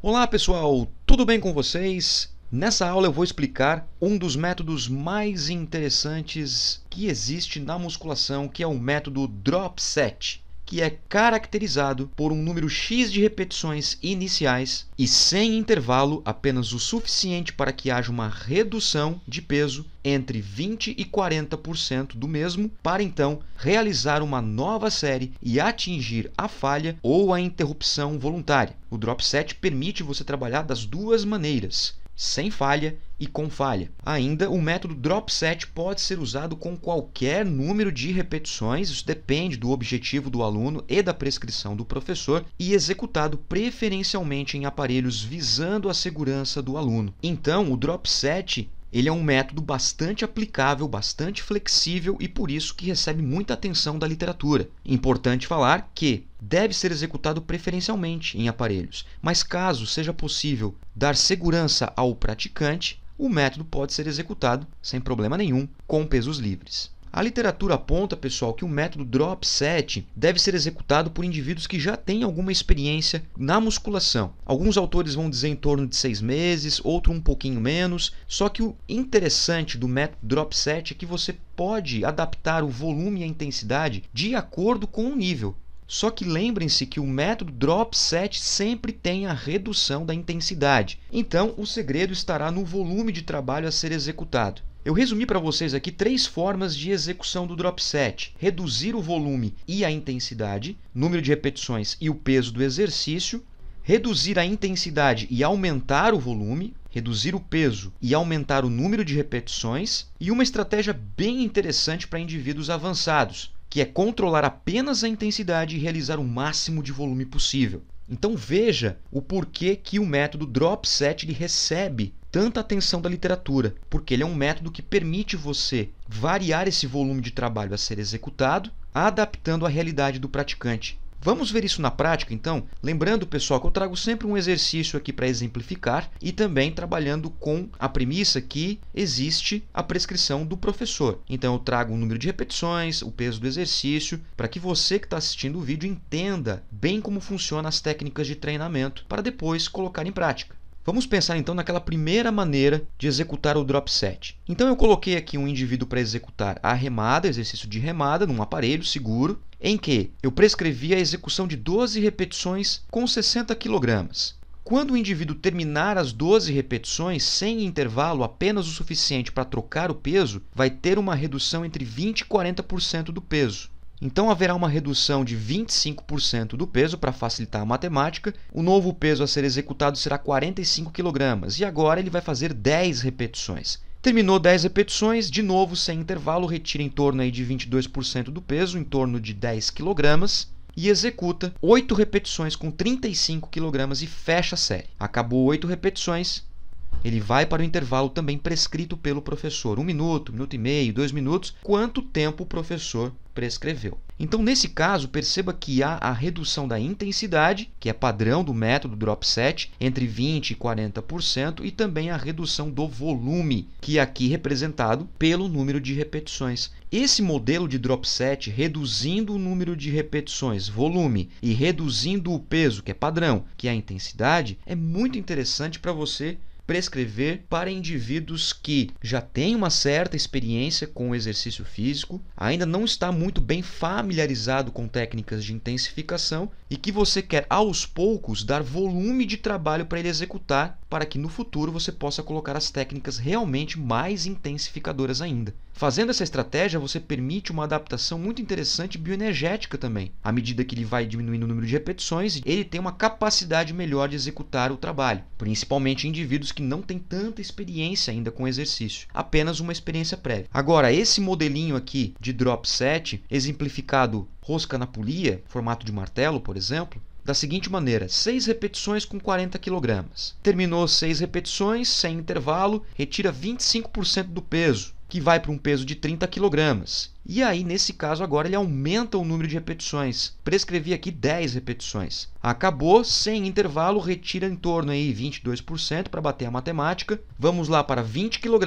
Olá pessoal, tudo bem com vocês? Nessa aula eu vou explicar um dos métodos mais interessantes que existe na musculação, que é o método drop set que é caracterizado por um número X de repetições iniciais e sem intervalo apenas o suficiente para que haja uma redução de peso entre 20 e 40% do mesmo, para então realizar uma nova série e atingir a falha ou a interrupção voluntária. O drop set permite você trabalhar das duas maneiras, sem falha e com falha. Ainda, o método drop set pode ser usado com qualquer número de repetições, isso depende do objetivo do aluno e da prescrição do professor, e executado preferencialmente em aparelhos visando a segurança do aluno. Então, o drop set ele é um método bastante aplicável, bastante flexível e por isso que recebe muita atenção da literatura. Importante falar que deve ser executado preferencialmente em aparelhos, mas caso seja possível dar segurança ao praticante, o método pode ser executado sem problema nenhum com pesos livres. A literatura aponta, pessoal, que o método drop set deve ser executado por indivíduos que já têm alguma experiência na musculação. Alguns autores vão dizer em torno de seis meses, outro um pouquinho menos. Só que o interessante do método drop set é que você pode adaptar o volume e a intensidade de acordo com o nível. Só que lembrem-se que o método drop set sempre tem a redução da intensidade. Então, o segredo estará no volume de trabalho a ser executado. Eu resumi para vocês aqui três formas de execução do drop set: reduzir o volume e a intensidade, número de repetições e o peso do exercício, reduzir a intensidade e aumentar o volume, reduzir o peso e aumentar o número de repetições, e uma estratégia bem interessante para indivíduos avançados, que é controlar apenas a intensidade e realizar o máximo de volume possível. Então veja o porquê que o método drop set recebe tanta atenção da literatura, porque ele é um método que permite você variar esse volume de trabalho a ser executado, adaptando a realidade do praticante. Vamos ver isso na prática, então? Lembrando, pessoal, que eu trago sempre um exercício aqui para exemplificar e também trabalhando com a premissa que existe a prescrição do professor. Então, eu trago o número de repetições, o peso do exercício, para que você que está assistindo o vídeo entenda bem como funcionam as técnicas de treinamento para depois colocar em prática. Vamos pensar então naquela primeira maneira de executar o drop set. Então eu coloquei aqui um indivíduo para executar a remada, exercício de remada, num aparelho seguro, em que eu prescrevi a execução de 12 repetições com 60 kg. Quando o indivíduo terminar as 12 repetições sem intervalo apenas o suficiente para trocar o peso, vai ter uma redução entre 20 e 40% do peso. Então haverá uma redução de 25% do peso para facilitar a matemática. O novo peso a ser executado será 45 kg e agora ele vai fazer 10 repetições. Terminou 10 repetições, de novo sem intervalo, retira em torno aí de 22% do peso, em torno de 10 kg, e executa 8 repetições com 35 kg e fecha a série. Acabou 8 repetições, ele vai para o intervalo também prescrito pelo professor, um minuto, minuto e meio, dois minutos, quanto tempo o professor prescreveu. Então, nesse caso, perceba que há a redução da intensidade, que é padrão do método drop set, entre 20 e 40%, e também a redução do volume, que é aqui representado pelo número de repetições. Esse modelo de drop set, reduzindo o número de repetições, volume e reduzindo o peso, que é padrão, que é a intensidade, é muito interessante para você prescrever para indivíduos que já têm uma certa experiência com o exercício físico, ainda não está muito bem familiarizado com técnicas de intensificação e que você quer aos poucos dar volume de trabalho para ele executar para que no futuro você possa colocar as técnicas realmente mais intensificadoras ainda. Fazendo essa estratégia, você permite uma adaptação muito interessante bioenergética também. À medida que ele vai diminuindo o número de repetições, ele tem uma capacidade melhor de executar o trabalho, principalmente em indivíduos que não têm tanta experiência ainda com exercício, apenas uma experiência prévia. Agora, esse modelinho aqui de drop set, exemplificado rosca na polia, formato de martelo, por exemplo, da seguinte maneira: 6 repetições com 40 kg. Terminou 6 repetições sem intervalo, retira 25% do peso que vai para um peso de 30 kg. E aí, nesse caso, agora ele aumenta o número de repetições. Prescrevi aqui 10 repetições. Acabou, sem intervalo, retira em torno aí 22% para bater a matemática. Vamos lá para 20 kg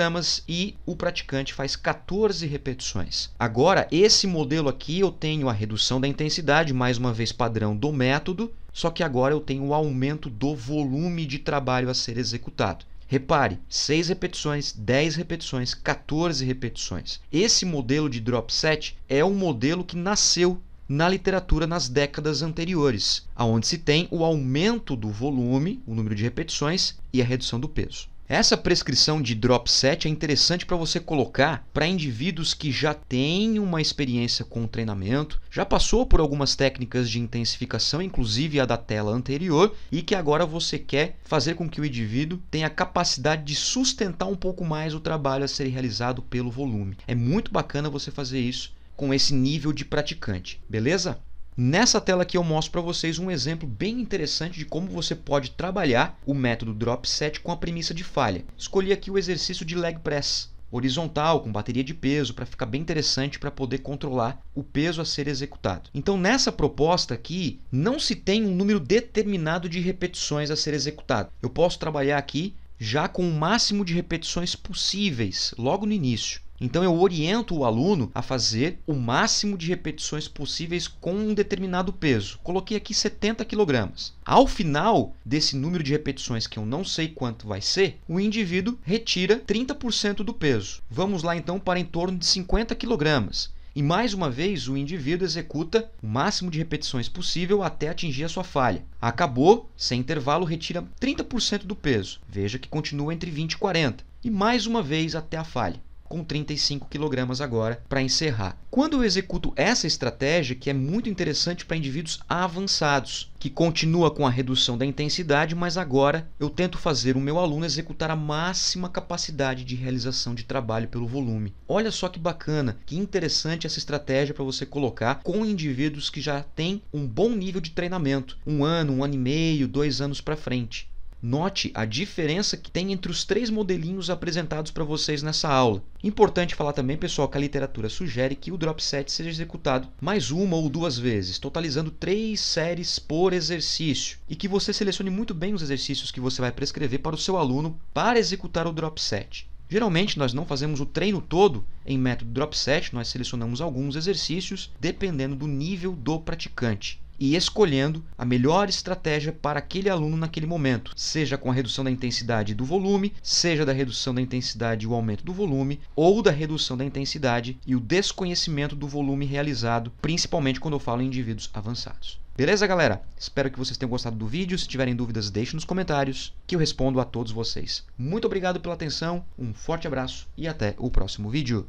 e o praticante faz 14 repetições. Agora, esse modelo aqui eu tenho a redução da intensidade, mais uma vez padrão do método, só que agora eu tenho o aumento do volume de trabalho a ser executado. Repare, 6 repetições, 10 repetições, 14 repetições. Esse modelo de drop set é um modelo que nasceu na literatura nas décadas anteriores, aonde se tem o aumento do volume, o número de repetições e a redução do peso. Essa prescrição de drop set é interessante para você colocar para indivíduos que já têm uma experiência com o treinamento, já passou por algumas técnicas de intensificação, inclusive a da tela anterior, e que agora você quer fazer com que o indivíduo tenha a capacidade de sustentar um pouco mais o trabalho a ser realizado pelo volume. É muito bacana você fazer isso com esse nível de praticante, beleza? Nessa tela aqui eu mostro para vocês um exemplo bem interessante de como você pode trabalhar o método drop set com a premissa de falha. Escolhi aqui o exercício de leg press horizontal com bateria de peso para ficar bem interessante para poder controlar o peso a ser executado. Então nessa proposta aqui não se tem um número determinado de repetições a ser executado. Eu posso trabalhar aqui já com o máximo de repetições possíveis logo no início. Então eu oriento o aluno a fazer o máximo de repetições possíveis com um determinado peso. Coloquei aqui 70 kg. Ao final desse número de repetições, que eu não sei quanto vai ser, o indivíduo retira 30% do peso. Vamos lá então para em torno de 50 kg. E mais uma vez, o indivíduo executa o máximo de repetições possível até atingir a sua falha. Acabou, sem intervalo, retira 30% do peso. Veja que continua entre 20 e 40. E mais uma vez até a falha com 35 kg agora para encerrar. Quando eu executo essa estratégia, que é muito interessante para indivíduos avançados, que continua com a redução da intensidade, mas agora eu tento fazer o meu aluno executar a máxima capacidade de realização de trabalho pelo volume. Olha só que bacana, que interessante essa estratégia para você colocar com indivíduos que já têm um bom nível de treinamento, um ano, um ano e meio, dois anos para frente. Note a diferença que tem entre os três modelinhos apresentados para vocês nessa aula. Importante falar também, pessoal, que a literatura sugere que o drop set seja executado mais uma ou duas vezes, totalizando três séries por exercício, e que você selecione muito bem os exercícios que você vai prescrever para o seu aluno para executar o drop set. Geralmente, nós não fazemos o treino todo em método drop set, nós selecionamos alguns exercícios dependendo do nível do praticante e escolhendo a melhor estratégia para aquele aluno naquele momento, seja com a redução da intensidade do volume, seja da redução da intensidade e o aumento do volume, ou da redução da intensidade e o desconhecimento do volume realizado, principalmente quando eu falo em indivíduos avançados. Beleza, galera? Espero que vocês tenham gostado do vídeo. Se tiverem dúvidas, deixem nos comentários que eu respondo a todos vocês. Muito obrigado pela atenção, um forte abraço e até o próximo vídeo.